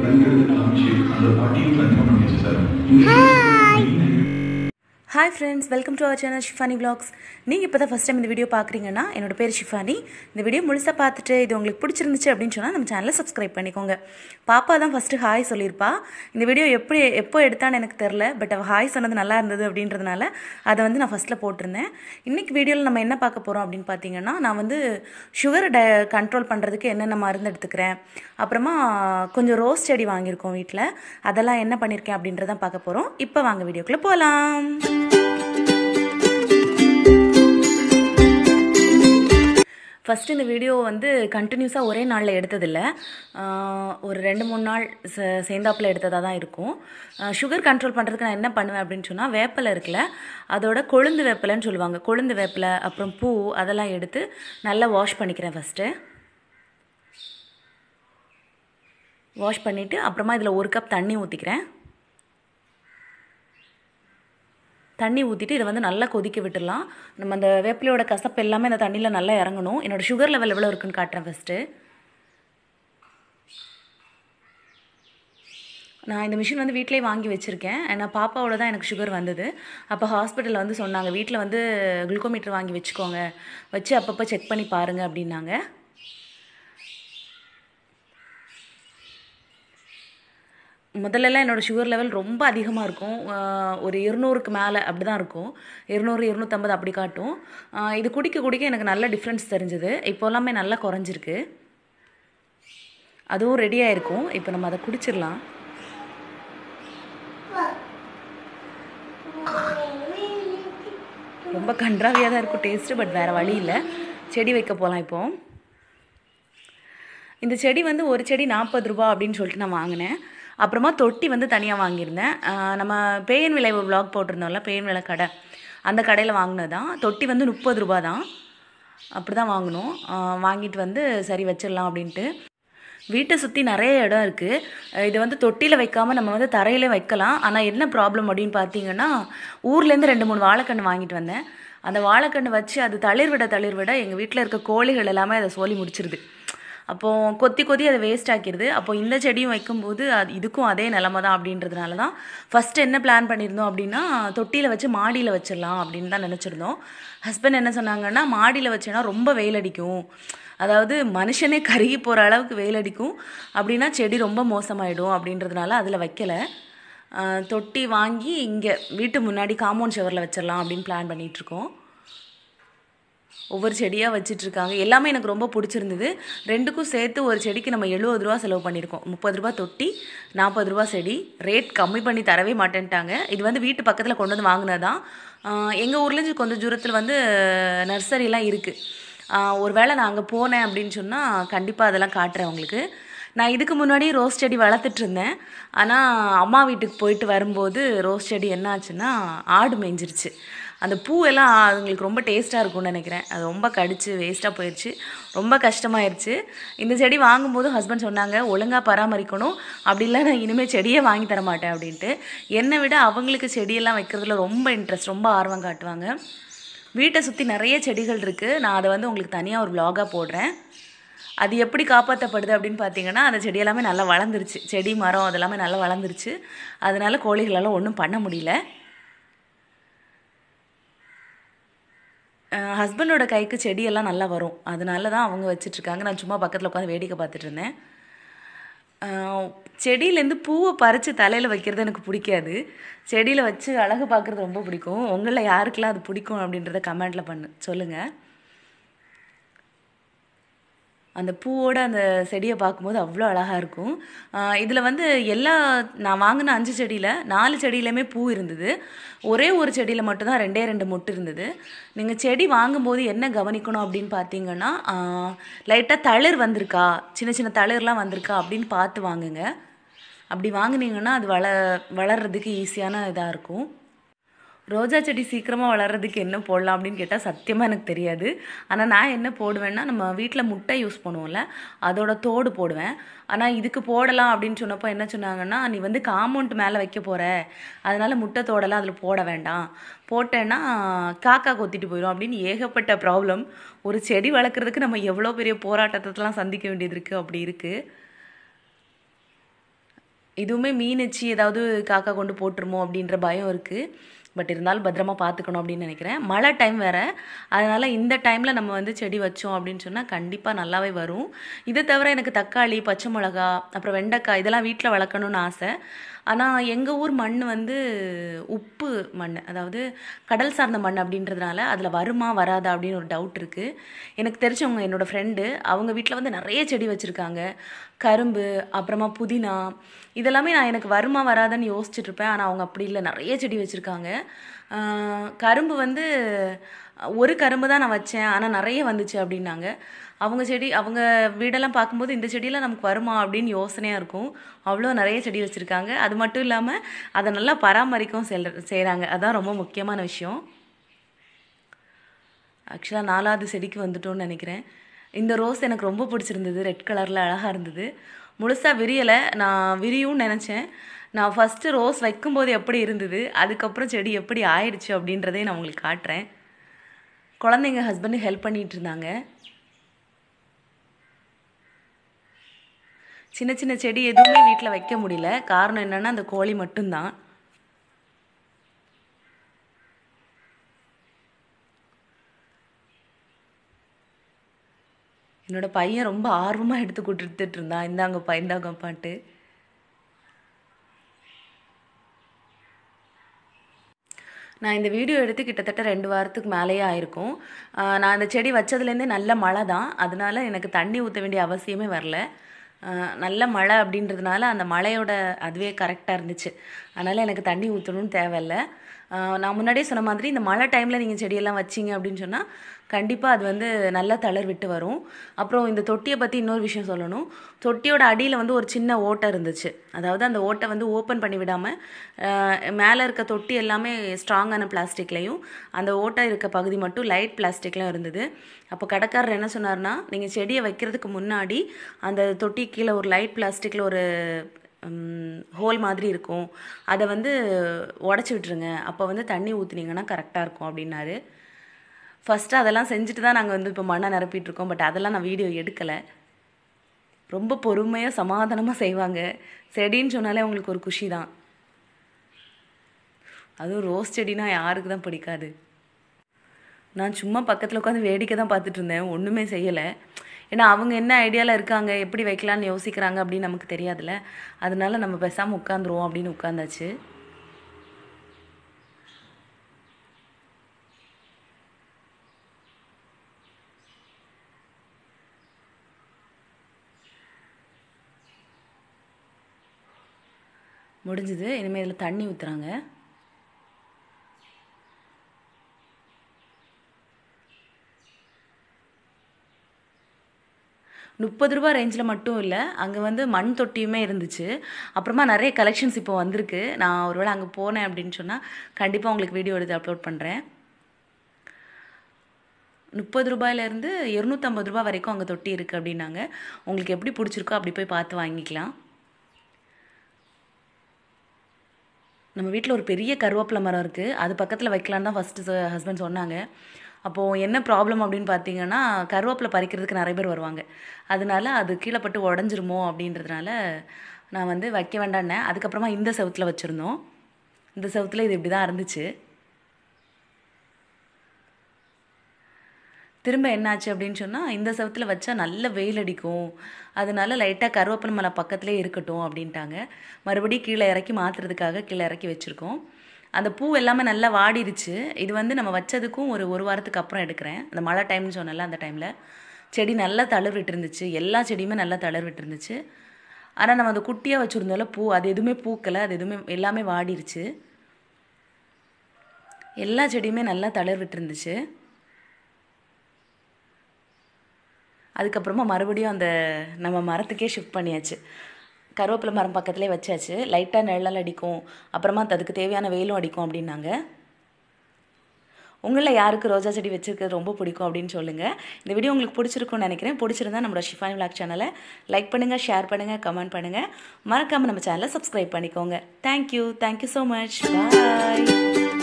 பண்றதுக்கு காமிச்சு அந்த பாட்டியும் கன்ஃபார்ம் பண்ணிச்சு sir hi friends welcome to our channel Shifani vlogs நீங்கள் இப்போ தான் ஃபஸ்ட் டைம் இந்த வீடியோ பார்க்குறீங்கன்னா என்னோட பேர் ஷிஃபானி இந்த வீடியோ முழுசாக பார்த்துட்டு இது உங்களுக்கு பிடிச்சிருந்துச்சு அப்படின்னு சொன்னால் நம்ம சேனலை சப்ஸ்கிரைப் பண்ணிக்கோங்க பாப்பா தான் ஃபஸ்ட்டு ஹாய் சொல்லியிருப்பா இந்த வீடியோ எப்படி எப்போ எடுத்தான்னு எனக்கு தெரில பட் அவள் ஹாய் சொன்னது நல்லா இருந்தது அப்படின்றதுனால அதை வந்து நான் ஃபஸ்ட்டில் போட்டிருந்தேன் இன்றைக்கி வீடியோவில் நம்ம என்ன பார்க்க போகிறோம் அப்படின்னு பார்த்தீங்கன்னா நான் வந்து சுகரை ட கண்ட்ரோல் பண்ணுறதுக்கு என்னென்ன மருந்து எடுத்துக்கிறேன் அப்புறமா கொஞ்சம் ரோஸ் செடி வாங்கியிருக்கோம் வீட்டில் அதெல்லாம் என்ன பண்ணியிருக்கேன் அப்படின்றதான் பார்க்க போகிறோம் இப்போ வாங்க வீடியோக்குள்ளே போகலாம் ஃபஸ்ட் இந்த வீடியோ வந்து கண்டினியூஸாக ஒரே நாளில் எடுத்ததில்ல ஒரு ரெண்டு மூணு நாள் சேர்ந்தாப்பில் எடுத்ததாக தான் இருக்கும் சுகர் கண்ட்ரோல் பண்ணுறதுக்கு நான் என்ன பண்ணுவேன் அப்படின்னு சொன்னால் வேப்பில் இருக்கில்ல அதோட கொழுந்து வேப்பிலைன்னு சொல்லுவாங்க கொழுந்து வேப்பிலை அப்புறம் பூ அதெல்லாம் எடுத்து நல்லா வாஷ் பண்ணிக்கிறேன் ஃபஸ்ட்டு வாஷ் பண்ணிவிட்டு அப்புறமா இதில் ஒரு கப் தண்ணி ஊற்றிக்கிறேன் தண்ணி ஊற்றிட்டு இதை வந்து நல்லா கொதிக்க விட்டுடலாம் நம்ம அந்த வேப்பிலையோட கசப்பு எல்லாமே இந்த தண்ணியில் நல்லா இறங்கணும் என்னோடய சுகர் லெவல் எவ்வளோ இருக்குன்னு காட்டுறேன் ஃபஸ்ட்டு நான் இந்த மிஷின் வந்து வீட்டிலே வாங்கி வச்சுருக்கேன் ஏன்னா பாப்பாவோட தான் எனக்கு சுகர் வந்தது அப்போ ஹாஸ்பிட்டலில் வந்து சொன்னாங்க வீட்டில் வந்து குளுக்கோமீட்டர் வாங்கி வச்சுக்கோங்க வச்சு அப்பப்போ செக் பண்ணி பாருங்கள் அப்படின்னாங்க முதல்லலாம் என்னோடய சுகர் லெவல் ரொம்ப அதிகமாக இருக்கும் ஒரு இருநூறுக்கு மேலே அப்படி தான் இருக்கும் இருநூறு இருநூற்றம்பது அப்படி காட்டும் இது குடிக்க குடிக்க எனக்கு நல்ல டிஃப்ரென்ஸ் தெரிஞ்சது இப்போ எல்லாமே நல்லா குறைஞ்சிருக்கு அதுவும் ரெடியாக இருக்கும் இப்போ நம்ம அதை குடிச்சிடலாம் ரொம்ப கன்றாவியாக தான் இருக்கும் டேஸ்ட்டு பட் வேறு வழி இல்லை செடி வைக்க போகலாம் இப்போது இந்த செடி வந்து ஒரு செடி நாற்பது ரூபா அப்படின்னு சொல்லிட்டு நான் வாங்கினேன் அப்புறமா தொட்டி வந்து தனியாக வாங்கியிருந்தேன் நம்ம பேயன் விலை விளாக் போட்டிருந்தோம்ல பேயன் விலை கடை அந்த கடையில் வாங்கினதான் தொட்டி வந்து முப்பது ரூபா தான் அப்படி தான் வாங்கினோம் வாங்கிட்டு வந்து சரி வச்சிடலாம் அப்படின்ட்டு வீட்டை சுற்றி நிறைய இடம் இருக்குது இது வந்து தொட்டியில் வைக்காமல் நம்ம வந்து தரையிலே வைக்கலாம் ஆனால் என்ன ப்ராப்ளம் அப்படின்னு பார்த்தீங்கன்னா ஊர்லேருந்து ரெண்டு மூணு வாழைக்கன்று வாங்கிட்டு வந்தேன் அந்த வாழைக்கன்று வச்சு அது தளிர் விட தளிர் விட எங்கள் வீட்டில் இருக்க கோழிகள் எல்லாமே அதை சோழி முடிச்சிருது அப்போது கொத்தி கொத்தி அதை வேஸ்ட் ஆக்கிடுது அப்போது இந்த செடியும் வைக்கும்போது அது இதுக்கும் அதே நிலமை தான் அப்படின்றதுனால தான் ஃபஸ்ட்டு என்ன பிளான் பண்ணியிருந்தோம் அப்படின்னா தொட்டியில் வச்சு மாடியில் வச்சிடலாம் அப்படின்னு தான் நினச்சிருந்தோம் ஹஸ்பண்ட் என்ன சொன்னாங்கன்னா மாடியில் வச்சேன்னா ரொம்ப வெயில் அடிக்கும் அதாவது மனுஷனே கருகி போகிற அளவுக்கு வெயில் அடிக்கும் அப்படின்னா செடி ரொம்ப மோசமாயிடும் அப்படின்றதுனால அதில் வைக்கலை தொட்டி வாங்கி இங்கே வீட்டு முன்னாடி காம்பவுண்ட் சுவரில் வச்சிடலாம் அப்படின்னு பிளான் பண்ணிகிட்ருக்கோம் ஒவ்வொரு செடியாக வச்சிட்ருக்காங்க எல்லாமே எனக்கு ரொம்ப பிடிச்சிருந்தது ரெண்டுக்கும் சேர்த்து ஒரு செடிக்கு நம்ம எழுபது ரூபா செலவு பண்ணியிருக்கோம் முப்பது ரூபா தொட்டி நாற்பது ரூபா செடி ரேட் கம்மி பண்ணி தரவே மாட்டேன்ட்டாங்க இது வந்து வீட்டு பக்கத்தில் கொண்டு வந்து வாங்கினதான் எங்கள் ஊர்லேருந்து கொஞ்சம் தூரத்தில் வந்து நர்சரிலாம் இருக்குது ஒரு வேளை நான் அங்கே போனேன் அப்படின்னு சொன்னால் கண்டிப்பாக அதெல்லாம் காட்டுறேன் உங்களுக்கு நான் இதுக்கு முன்னாடி ரோஸ் செடி வளர்த்துட்ருந்தேன் ஆனால் அம்மா வீட்டுக்கு போயிட்டு வரும்போது ரோஸ் செடி என்ன ஆச்சுன்னா ஆடு மேய்ஞ்சிருச்சு அந்த பூவெல்லாம் அதுங்களுக்கு ரொம்ப டேஸ்ட்டாக இருக்கும்னு நினைக்கிறேன் அது ரொம்ப கடிச்சு வேஸ்ட்டாக போயிடுச்சு ரொம்ப கஷ்டமாயிருச்சு இந்த செடி வாங்கும்போது ஹஸ்பண்ட் சொன்னாங்க ஒழுங்காக பராமரிக்கணும் அப்படிலாம் நான் இனிமேல் செடியே வாங்கி தர மாட்டேன் அப்படின்ட்டு என்னை விட அவங்களுக்கு செடியெல்லாம் வைக்கிறதுல ரொம்ப இன்ட்ரெஸ்ட் ரொம்ப ஆர்வம் காட்டுவாங்க வீட்டை சுற்றி நிறைய செடிகள் இருக்குது நான் அதை வந்து உங்களுக்கு தனியாக ஒரு விலாகாக போடுறேன் அது எப்படி காப்பாற்றப்படுது அப்படின்னு பார்த்தீங்கன்னா அந்த செடி எல்லாமே நல்லா வளர்ந்துருச்சு செடி மரம் அதெல்லாமே நல்லா வளர்ந்துருச்சு அதனால் கோழிகளெல்லாம் ஒன்றும் பண்ண முடியல ஹஸ்பண்டோட கைக்கு செடியெல்லாம் நல்லா வரும் அதனால தான் அவங்க வச்சிட்ருக்காங்க நான் சும்மா பக்கத்தில் உட்காந்து வேடிக்கை பார்த்துட்டு இருந்தேன் செடியிலேருந்து பூவை பறித்து தலையில் வைக்கிறது எனக்கு பிடிக்காது செடியில் வச்சு அழகு பார்க்குறது ரொம்ப பிடிக்கும் உங்களில் யாருக்கெல்லாம் அது பிடிக்கும் அப்படின்றத கமெண்ட்டில் பண்ணு சொல்லுங்கள் அந்த பூவோட அந்த செடியை பார்க்கும்போது அவ்வளோ அழகாக இருக்கும் இதில் வந்து எல்லா நான் வாங்கின அஞ்சு செடியில் நாலு செடியிலையுமே பூ இருந்தது ஒரே ஒரு செடியில் மட்டும்தான் ரெண்டே ரெண்டு மொட்டு இருந்தது நீங்கள் செடி வாங்கும்போது என்ன கவனிக்கணும் அப்படின்னு பார்த்தீங்கன்னா லைட்டாக தளிர் வந்திருக்கா சின்ன சின்ன தளிர்லாம் வந்திருக்கா அப்படின்னு பார்த்து வாங்குங்க அப்படி வாங்கினீங்கன்னா அது வள வளர்கிறதுக்கு ஈஸியான இதாக இருக்கும் ரோஜா செடி சீக்கிரமாக வளர்கிறதுக்கு என்ன போடலாம் அப்படின்னு கேட்டால் சத்தியமாக எனக்கு தெரியாது ஆனால் நான் என்ன போடுவேன்னா நம்ம வீட்டில் முட்டை யூஸ் பண்ணுவோம்ல அதோட தோடு போடுவேன் ஆனால் இதுக்கு போடலாம் அப்படின்னு சொன்னப்போ என்ன சொன்னாங்கன்னா நீ வந்து காம்பவுண்ட் மேலே வைக்க போகிற அதனால் முட்டை தோடெல்லாம் அதில் போட வேண்டாம் போட்டேன்னா காக்கா கொத்திட்டு போயிடும் அப்படின்னு ஏகப்பட்ட ப்ராப்ளம் ஒரு செடி வளர்க்குறதுக்கு நம்ம எவ்வளோ பெரிய போராட்டத்தைலாம் சந்திக்க வேண்டியது இருக்குது அப்படி இருக்குது இதுவுமே மீனச்சி ஏதாவது காக்கா கொண்டு போட்டுருமோ அப்படின்ற பயம் இருக்குது பட் இருந்தாலும் பத்திரமா பார்த்துக்கணும் அப்படின்னு நினைக்கிறேன் மழை டைம் வேறு அதனால் இந்த டைமில் நம்ம வந்து செடி வச்சோம் அப்படின்னு சொன்னால் கண்டிப்பாக நல்லாவே வரும் இதை தவிர எனக்கு தக்காளி பச்சை மிளகா அப்புறம் வெண்டைக்காய் இதெல்லாம் வீட்டில் வளர்க்கணும்னு ஆசை ஆனால் எங்கள் ஊர் மண் வந்து உப்பு மண் அதாவது கடல் சார்ந்த மண் அப்படின்றதுனால அதில் வருமா வராதா அப்படின்னு ஒரு டவுட் இருக்குது எனக்கு தெரிஞ்சவங்க என்னோடய ஃப்ரெண்டு அவங்க வீட்டில் வந்து நிறைய செடி வச்சுருக்காங்க கரும்பு அப்புறமா புதினா இதெல்லாமே நான் எனக்கு வருமா வராதுன்னு யோசிச்சுட்டு இருப்பேன் ஆனால் அவங்க அப்படி இல்லை நிறைய செடி வச்சுருக்காங்க கரும்பு வந்து ஒரு கரும்பு தான் நான் வச்சேன் ஆனால் நிறைய வந்துச்சு அப்படின்னாங்க அவங்க செடி அவங்க வீடெல்லாம் பார்க்கும்போது இந்த செடியெல்லாம் நமக்கு வருமா அப்படின்னு யோசனையாக இருக்கும் அவ்வளோ நிறைய செடி வச்சுருக்காங்க அது மட்டும் இல்லாமல் அதை நல்லா பராமரிக்கவும் செல் செய்கிறாங்க அதான் ரொம்ப முக்கியமான விஷயம் ஆக்சுவலாக நாலாவது செடிக்கு வந்துட்டோன்னு நினைக்கிறேன் இந்த ரோஸ் எனக்கு ரொம்ப பிடிச்சிருந்தது ரெட் கலரில் அழகாக இருந்தது முழுசாக விரியலை நான் விரியும்னு நினச்சேன் நான் ஃபஸ்ட்டு ரோஸ் வைக்கும்போது எப்படி இருந்தது அதுக்கப்புறம் செடி எப்படி ஆயிடுச்சு அப்படின்றதே நான் உங்களுக்கு காட்டுறேன் குழந்தைங்க ஹஸ்பண்டு ஹெல்ப் பண்ணிகிட்டு இருந்தாங்க சின்ன சின்ன செடி எதுவுமே வீட்டில் வைக்க முடியல காரணம் என்னென்னா அந்த கோழி மட்டும்தான் என்னோடய பையன் ரொம்ப ஆர்வமாக எடுத்து கொடுத்துட்டு இருந்தான் இந்தாங்கப்பா பாட்டு நான் இந்த வீடியோ எடுத்து கிட்டத்தட்ட ரெண்டு வாரத்துக்கு மேலேயே ஆயிருக்கும் நான் அந்த செடி வச்சதுலேருந்தே நல்ல மழை தான் அதனால் எனக்கு தண்ணி ஊற்ற வேண்டிய அவசியமே வரல நல்ல மழை அப்படின்றதுனால அந்த மழையோட அதுவே கரெக்டாக இருந்துச்சு அதனால் எனக்கு தண்ணி ஊற்றணும்னு தேவையில்லை நான் முன்னாடியே சொன்ன மாதிரி இந்த மழை டைமில் நீங்கள் செடியெல்லாம் வச்சிங்க அப்படின்னு சொன்னால் கண்டிப்பாக அது வந்து நல்லா தளர் விட்டு வரும் அப்புறம் இந்த தொட்டியை பற்றி இன்னொரு விஷயம் சொல்லணும் தொட்டியோட அடியில் வந்து ஒரு சின்ன ஓட்டை இருந்துச்சு அதாவது அந்த ஓட்டை வந்து ஓப்பன் பண்ணி விடாமல் மேலே இருக்க தொட்டி எல்லாமே ஸ்ட்ராங்கான பிளாஸ்டிக்லேயும் அந்த ஓட்டை இருக்க பகுதி மட்டும் லைட் பிளாஸ்டிக்லாம் இருந்தது அப்போ கடைக்காரர் என்ன சொன்னார்னா நீங்கள் செடியை வைக்கிறதுக்கு முன்னாடி அந்த தொட்டி கீழே ஒரு லைட் பிளாஸ்டிக்கில் ஒரு ஹோல் மாதிரி இருக்கும் அதை வந்து உடச்சி விட்டுருங்க அப்போ வந்து தண்ணி ஊற்றுனீங்கன்னா கரெக்டாக இருக்கும் அப்படின்னாரு ஃபஸ்ட்டு அதெல்லாம் செஞ்சுட்டு தான் நாங்கள் வந்து இப்போ மண்ணை நிரப்பிட்டுருக்கோம் பட் அதெல்லாம் நான் வீடியோ எடுக்கலை ரொம்ப பொறுமையாக சமாதானமாக செய்வாங்க செடின்னு சொன்னாலே அவங்களுக்கு ஒரு குஷி தான் அதுவும் ரோஸ் செடினா யாருக்கு தான் பிடிக்காது நான் சும்மா பக்கத்தில் உட்காந்து வேடிக்கை தான் பார்த்துட்டு இருந்தேன் ஒன்றுமே செய்யலை ஏன்னா அவங்க என்ன ஐடியாவில் இருக்காங்க எப்படி வைக்கலான்னு யோசிக்கிறாங்க அப்படின்னு நமக்கு தெரியாதுல்ல அதனால நம்ம பேசாமல் உட்காந்துருவோம் அப்படின்னு உட்காந்தாச்சு முடிஞ்சுது இனிமேல் இதில் தண்ணி ஊற்றுறாங்க முப்பது ரூபா ரேஞ்சில் மட்டும் இல்லை அங்கே வந்து மண் தொட்டியுமே இருந்துச்சு அப்புறமா நிறைய கலெக்ஷன்ஸ் இப்போ வந்திருக்கு நான் ஒருவேளை அங்கே போனேன் அப்படின்னு சொன்னால் கண்டிப்பாக உங்களுக்கு வீடியோ எடுத்து அப்லோட் பண்ணுறேன் முப்பது ரூபாயிலேருந்து இரநூத்தம்பது ரூபா வரைக்கும் அங்கே தொட்டி இருக்குது அப்படின்னாங்க உங்களுக்கு எப்படி பிடிச்சிருக்கோ அப்படி போய் பார்த்து வாங்கிக்கலாம் நம்ம வீட்டில் ஒரு பெரிய கருவேப்பிலை மரம் இருக்குது அது பக்கத்தில் வைக்கலான்னு தான் ஃபஸ்ட்டு ஹஸ்பண்ட் சொன்னாங்க அப்போது என்ன ப்ராப்ளம் அப்படின்னு பார்த்தீங்கன்னா கருவேப்பிலை பறிக்கிறதுக்கு நிறைய பேர் வருவாங்க அதனால அது கீழே பட்டு உடஞ்சிருமோ அப்படின்றதுனால நான் வந்து வைக்க வேண்டான்னே அதுக்கப்புறமா இந்த செவத்தில் வச்சுருந்தோம் இந்த செவத்தில் இது இப்படி தான் இருந்துச்சு திரும்ப என்னாச்சு அப்படின்னு சொன்னால் இந்த செவத்தில் வச்சா நல்ல வெயில் அடிக்கும் அதனால லைட்டாக கருவேப்பிலை மலை பக்கத்துலேயே இருக்கட்டும் அப்படின்ட்டாங்க மறுபடியும் கீழே இறக்கி மாற்றுறதுக்காக கீழே இறக்கி வச்சுருக்கோம் அந்த பூ எல்லாமே நல்லா வாடிடுச்சு இது வந்து நம்ம வச்சதுக்கும் ஒரு ஒரு வாரத்துக்கு அப்புறம் எடுக்கிறேன் அந்த மழை டைம்னு சொன்னல அந்த டைமில் செடி நல்லா தளர்விட்டு இருந்துச்சு எல்லா செடியுமே நல்லா தளர்விட்டு இருந்துச்சு ஆனால் நம்ம அந்த குட்டியாக வச்சுருந்தால பூ அது எதுவுமே பூக்கலை அது எதுவுமே எல்லாமே வாடிடுச்சு எல்லா செடியுமே நல்லா தளர்விட்டு இருந்துச்சு அதுக்கப்புறமா மறுபடியும் அந்த நம்ம மரத்துக்கே ஷிஃப்ட் பண்ணியாச்சு கருவேப்பிலை மரம் பக்கத்துலேயே வச்சாச்சு லைட்டாக நிழல் அடிக்கும் அப்புறமா அதுக்கு தேவையான வெயிலும் அடிக்கும் அப்படின்னாங்க உங்களில் யாருக்கு ரோஜா செடி வச்சுருக்கிறது ரொம்ப பிடிக்கும் அப்படின்னு சொல்லுங்கள் இந்த வீடியோ உங்களுக்கு பிடிச்சிருக்கும்னு நினைக்கிறேன் பிடிச்சிருந்தா நம்மளோட ஷிஃபானி விளாக் சேனலை லைக் பண்ணுங்கள் ஷேர் பண்ணுங்கள் கமெண்ட் பண்ணுங்கள் மறக்காமல் நம்ம சேனலை சப்ஸ்கிரைப் பண்ணிக்கோங்க தேங்க்யூ தேங்க்யூ ஸோ மச் பாய்